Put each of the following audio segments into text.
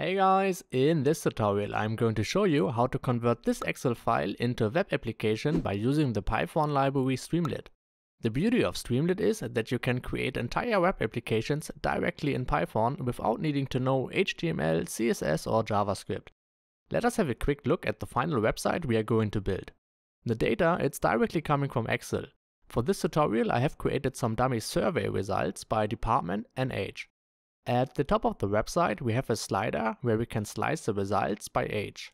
Hey guys, in this tutorial I'm going to show you how to convert this Excel file into a web application by using the Python library Streamlit. The beauty of Streamlit is that you can create entire web applications directly in Python without needing to know HTML, CSS or JavaScript. Let us have a quick look at the final website we are going to build. The data it's directly coming from Excel. For this tutorial I have created some dummy survey results by department and age. At the top of the website we have a slider where we can slice the results by age.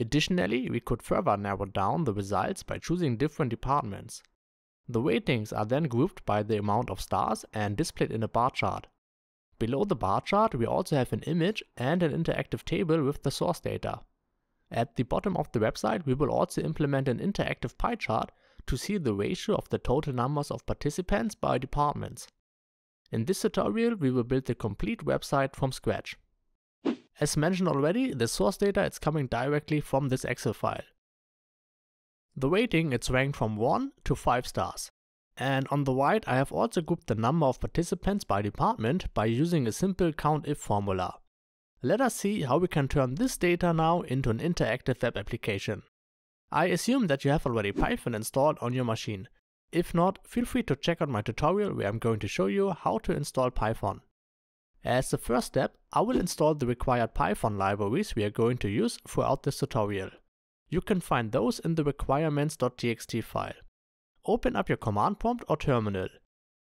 Additionally, we could further narrow down the results by choosing different departments. The ratings are then grouped by the amount of stars and displayed in a bar chart. Below the bar chart we also have an image and an interactive table with the source data. At the bottom of the website we will also implement an interactive pie chart to see the ratio of the total numbers of participants by departments. In this tutorial, we will build the complete website from scratch. As mentioned already, the source data is coming directly from this Excel file. The rating is ranked from 1 to 5 stars. And on the right, I have also grouped the number of participants by department by using a simple COUNTIF formula. Let us see how we can turn this data now into an interactive web application. I assume that you have already Python installed on your machine. If not, feel free to check out my tutorial where I'm going to show you how to install Python. As the first step, I will install the required Python libraries we are going to use throughout this tutorial. You can find those in the requirements.txt file. Open up your command prompt or terminal.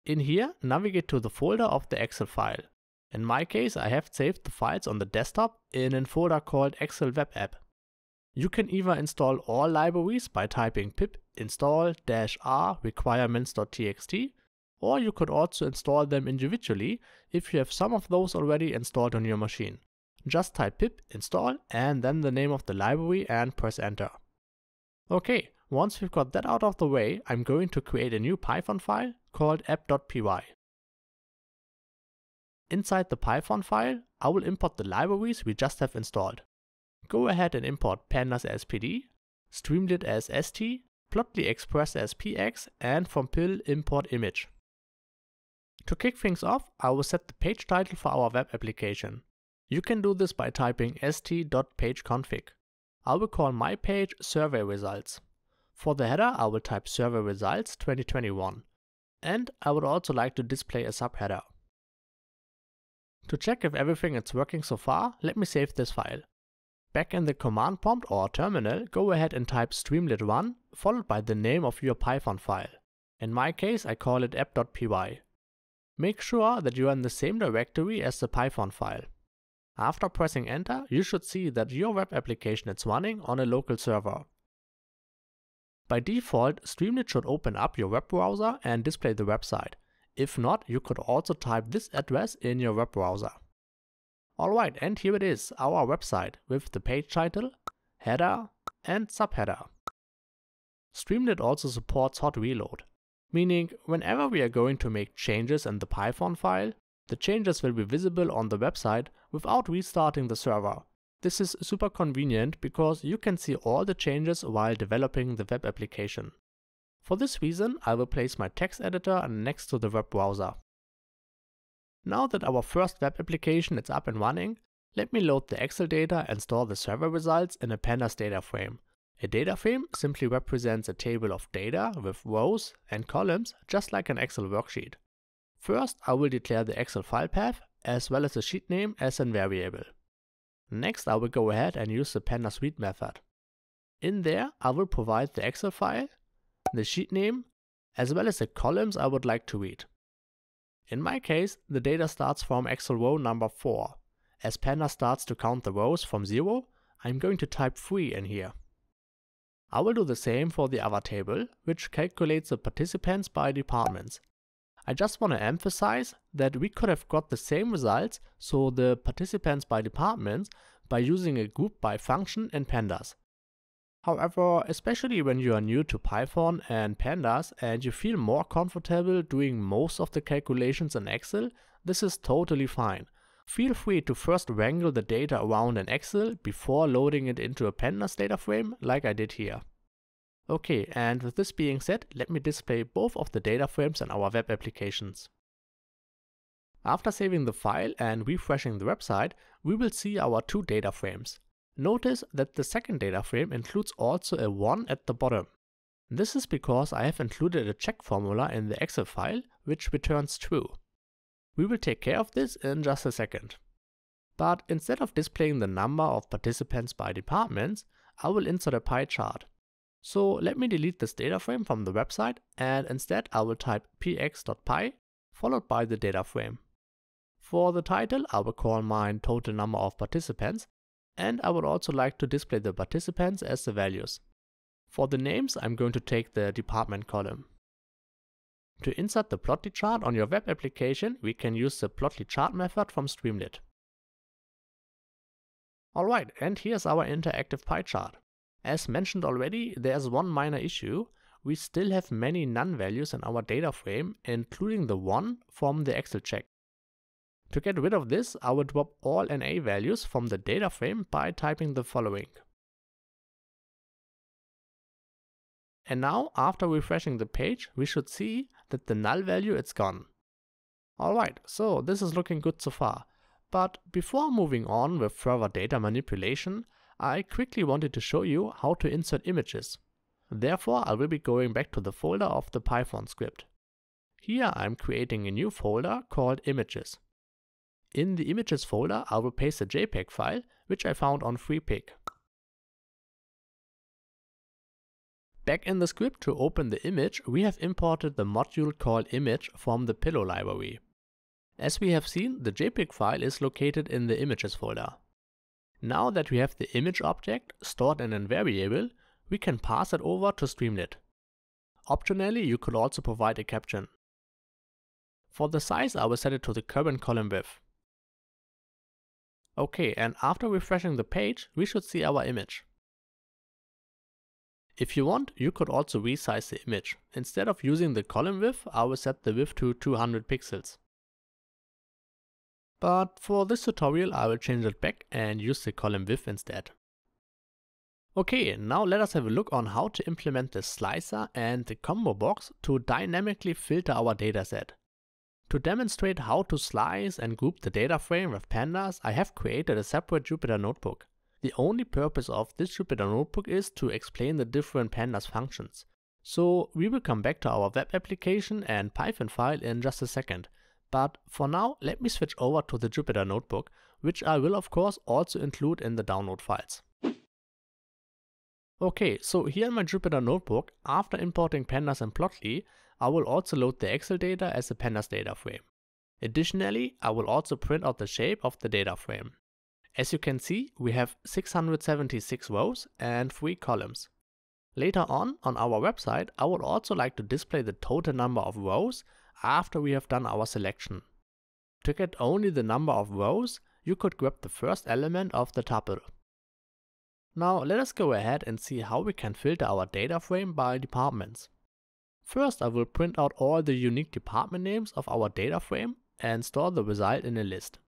In here, navigate to the folder of the Excel file. In my case, I have saved the files on the desktop in a folder called Excel Web App. You can either install all libraries by typing pip install "-r requirements.txt or you could also install them individually if you have some of those already installed on your machine. Just type pip install and then the name of the library and press enter. Okay, once we've got that out of the way, I'm going to create a new Python file called app.py. Inside the Python file, I will import the libraries we just have installed. Go ahead and import pandas as pd, streamlit as st, plotly express as px and from pill import image. To kick things off, I will set the page title for our web application. You can do this by typing st.pageconfig. I will call my page survey results. For the header, I will type survey results 2021. And I would also like to display a subheader. To check if everything is working so far, let me save this file. Back in the command prompt or terminal, go ahead and type streamlit1 followed by the name of your Python file. In my case, I call it app.py. Make sure that you are in the same directory as the Python file. After pressing enter, you should see that your web application is running on a local server. By default, Streamlit should open up your web browser and display the website. If not, you could also type this address in your web browser. Alright, and here it is, our website with the page title, header and subheader. Streamlit also supports hot reload, meaning whenever we are going to make changes in the Python file, the changes will be visible on the website without restarting the server. This is super convenient because you can see all the changes while developing the web application. For this reason, I will place my text editor next to the web browser. Now that our first web application is up and running, let me load the Excel data and store the server results in a pandas data frame. A data frame simply represents a table of data with rows and columns just like an Excel worksheet. First, I will declare the Excel file path as well as the sheet name as a variable. Next, I will go ahead and use the pandas read method. In there, I will provide the Excel file, the sheet name, as well as the columns I would like to read. In my case, the data starts from Excel row number 4. As Panda starts to count the rows from 0, I'm going to type 3 in here. I will do the same for the other table, which calculates the participants by departments. I just want to emphasize that we could have got the same results, so the participants by departments, by using a group by function in pandas. However, especially when you are new to Python and pandas and you feel more comfortable doing most of the calculations in Excel, this is totally fine. Feel free to first wrangle the data around in Excel before loading it into a pandas data frame like I did here. Okay, and with this being said, let me display both of the data frames in our web applications. After saving the file and refreshing the website, we will see our two data frames. Notice that the second data frame includes also a 1 at the bottom. This is because I have included a check formula in the Excel file, which returns true. We will take care of this in just a second. But instead of displaying the number of participants by departments, I will insert a pie chart. So let me delete this data frame from the website and instead I will type px.py followed by the data frame. For the title I will call mine total number of participants and I would also like to display the participants as the values. For the names, I'm going to take the department column. To insert the Plotly chart on your web application, we can use the Plotly chart method from Streamlit. Alright, and here's our interactive pie chart. As mentioned already, there's one minor issue. We still have many none values in our data frame, including the one from the Excel check. To get rid of this, I will drop all NA values from the data frame by typing the following. And now, after refreshing the page, we should see that the null value is gone. Alright, so this is looking good so far. But before moving on with further data manipulation, I quickly wanted to show you how to insert images. Therefore, I will be going back to the folder of the Python script. Here I'm creating a new folder called images. In the images folder, I will paste a JPEG file, which I found on FreePic. Back in the script to open the image, we have imported the module called image from the pillow library. As we have seen, the JPEG file is located in the images folder. Now that we have the image object stored in a variable, we can pass it over to Streamlit. Optionally, you could also provide a caption. For the size, I will set it to the current column width. Okay, and after refreshing the page, we should see our image. If you want, you could also resize the image. Instead of using the column width, I will set the width to 200 pixels. But for this tutorial, I will change it back and use the column width instead. Okay, now let us have a look on how to implement the slicer and the combo box to dynamically filter our dataset. To demonstrate how to slice and group the data frame with pandas, I have created a separate Jupyter notebook. The only purpose of this Jupyter notebook is to explain the different pandas functions. So we will come back to our web application and Python file in just a second. But for now, let me switch over to the Jupyter notebook, which I will of course also include in the download files. Okay, so here in my Jupyter notebook, after importing pandas and Plotly, I will also load the Excel data as a pandas data frame. Additionally, I will also print out the shape of the data frame. As you can see, we have 676 rows and 3 columns. Later on, on our website, I would also like to display the total number of rows after we have done our selection. To get only the number of rows, you could grab the first element of the tuple. Now let us go ahead and see how we can filter our data frame by departments. First, I will print out all the unique department names of our data frame and store the result in a list.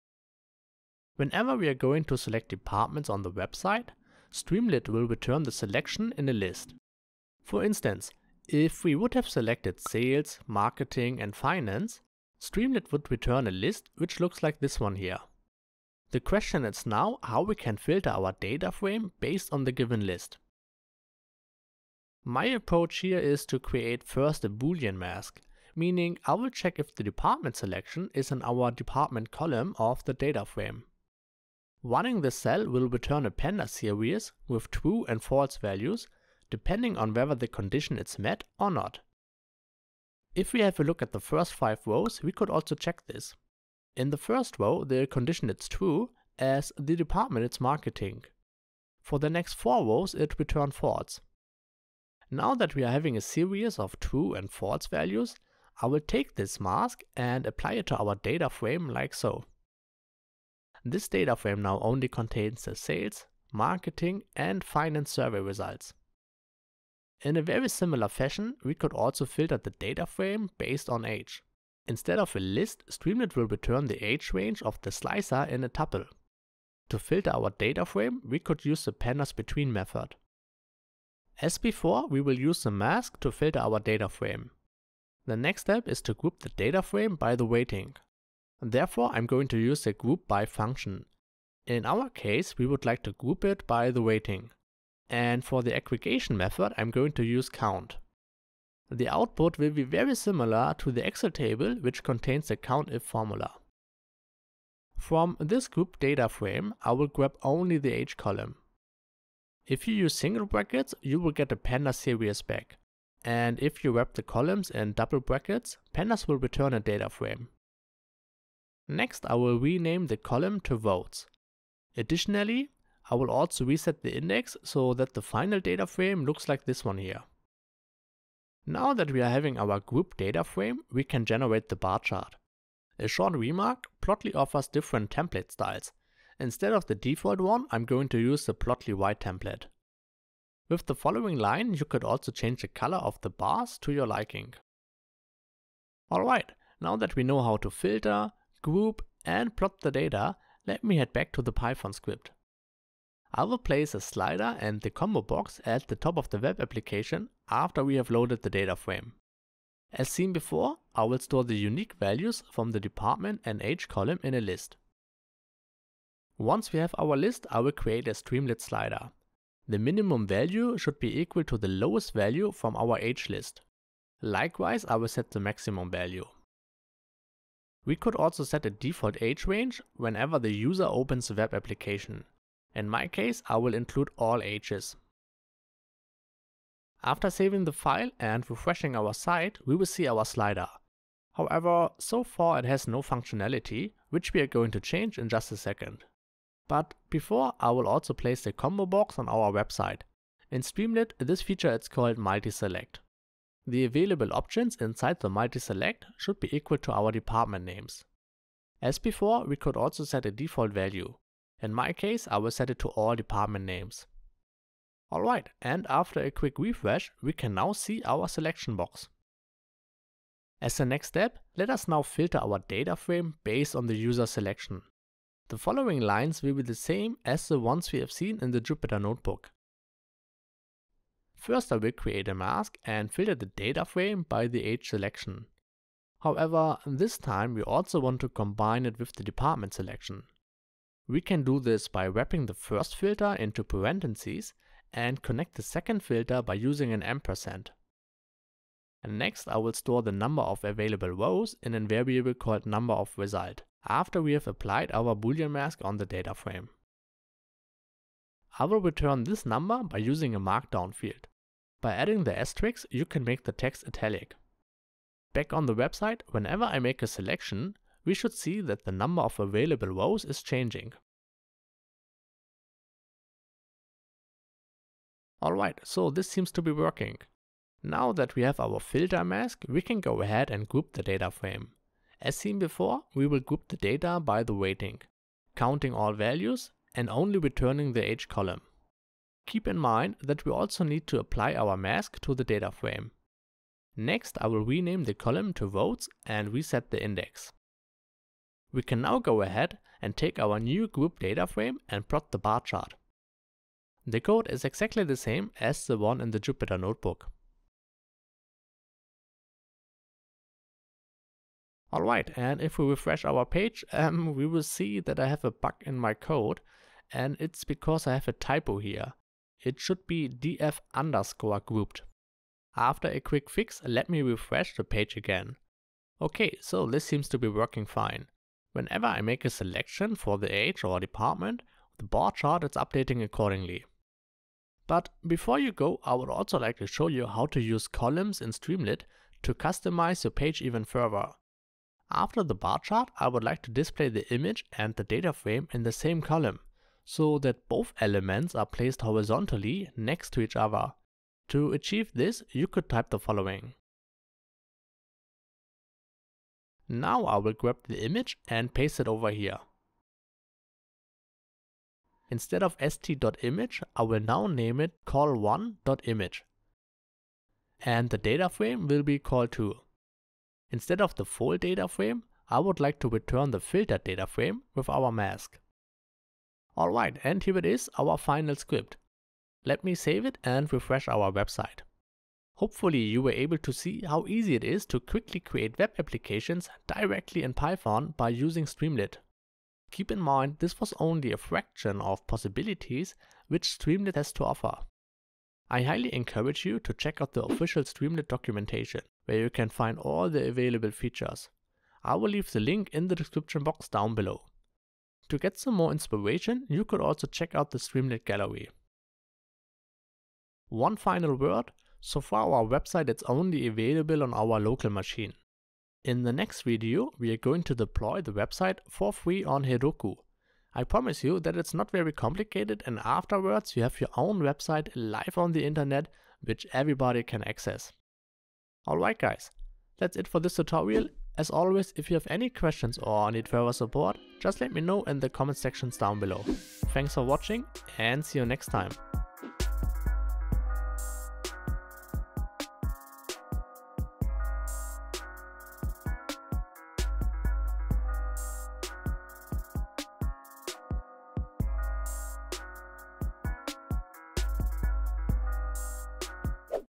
Whenever we are going to select departments on the website, Streamlit will return the selection in a list. For instance, if we would have selected sales, marketing and finance, Streamlit would return a list which looks like this one here. The question is now how we can filter our data frame based on the given list. My approach here is to create first a boolean mask, meaning I will check if the department selection is in our department column of the data frame. Running this cell will return a panda series with true and false values depending on whether the condition is met or not. If we have a look at the first 5 rows, we could also check this. In the first row, the condition is true as the department is marketing. For the next 4 rows, it returns false. Now that we are having a series of true and false values, I will take this mask and apply it to our data frame like so. This data frame now only contains the sales, marketing and finance survey results. In a very similar fashion, we could also filter the data frame based on age. Instead of a list, Streamlit will return the age range of the slicer in a tuple. To filter our data frame, we could use the pandas between method. As before, we will use the mask to filter our data frame. The next step is to group the data frame by the weighting. Therefore, I'm going to use the group by function. In our case, we would like to group it by the weighting. And for the aggregation method, I'm going to use count. The output will be very similar to the Excel table which contains the COUNTIF formula. From this group data frame, I will grab only the age column. If you use single brackets, you will get a pandas series back. And if you wrap the columns in double brackets, pandas will return a data frame. Next, I will rename the column to votes. Additionally, I will also reset the index so that the final data frame looks like this one here. Now that we are having our group data frame, we can generate the bar chart. A short remark, Plotly offers different template styles, Instead of the default one, I'm going to use the Plotly White template. With the following line, you could also change the color of the bars to your liking. Alright, now that we know how to filter, group and plot the data, let me head back to the Python script. I will place a slider and the combo box at the top of the web application after we have loaded the data frame. As seen before, I will store the unique values from the department and age column in a list. Once we have our list, I will create a Streamlit slider. The minimum value should be equal to the lowest value from our age list. Likewise, I will set the maximum value. We could also set a default age range whenever the user opens the web application. In my case, I will include all ages. After saving the file and refreshing our site, we will see our slider. However, so far it has no functionality, which we are going to change in just a second. But before, I will also place the combo box on our website. In Streamlit, this feature is called multi-select. The available options inside the multi-select should be equal to our department names. As before, we could also set a default value. In my case, I will set it to all department names. Alright, and after a quick refresh, we can now see our selection box. As the next step, let us now filter our data frame based on the user selection. The following lines will be the same as the ones we have seen in the Jupyter notebook. First I will create a mask and filter the data frame by the age selection. However, this time we also want to combine it with the department selection. We can do this by wrapping the first filter into parentheses and connect the second filter by using an ampersand. And next I will store the number of available rows in a variable called number of result after we have applied our boolean mask on the data frame. I will return this number by using a markdown field. By adding the asterisk, you can make the text italic. Back on the website, whenever I make a selection, we should see that the number of available rows is changing. Alright, so this seems to be working. Now that we have our filter mask, we can go ahead and group the data frame. As seen before, we will group the data by the weighting, counting all values and only returning the age column. Keep in mind that we also need to apply our mask to the data frame. Next I will rename the column to votes and reset the index. We can now go ahead and take our new group data frame and plot the bar chart. The code is exactly the same as the one in the Jupyter notebook. Alright, and if we refresh our page, um, we will see that I have a bug in my code, and it's because I have a typo here. It should be df underscore grouped. After a quick fix, let me refresh the page again. Okay, so this seems to be working fine. Whenever I make a selection for the age or department, the bar chart is updating accordingly. But before you go, I would also like to show you how to use columns in Streamlit to customize your page even further. After the bar chart, I would like to display the image and the data frame in the same column, so that both elements are placed horizontally next to each other. To achieve this, you could type the following. Now I will grab the image and paste it over here. Instead of st.image, I will now name it call1.image. And the data frame will be call2. Instead of the full data frame, I would like to return the filtered data frame with our mask. Alright, and here it is, our final script. Let me save it and refresh our website. Hopefully you were able to see how easy it is to quickly create web applications directly in Python by using Streamlit. Keep in mind this was only a fraction of possibilities which Streamlit has to offer. I highly encourage you to check out the official Streamlit documentation, where you can find all the available features. I will leave the link in the description box down below. To get some more inspiration, you could also check out the Streamlit gallery. One final word, so far our website is only available on our local machine. In the next video, we are going to deploy the website for free on Heroku, I promise you that it's not very complicated and afterwards you have your own website live on the internet which everybody can access. Alright guys, that's it for this tutorial. As always, if you have any questions or need further support, just let me know in the comment sections down below. Thanks for watching and see you next time.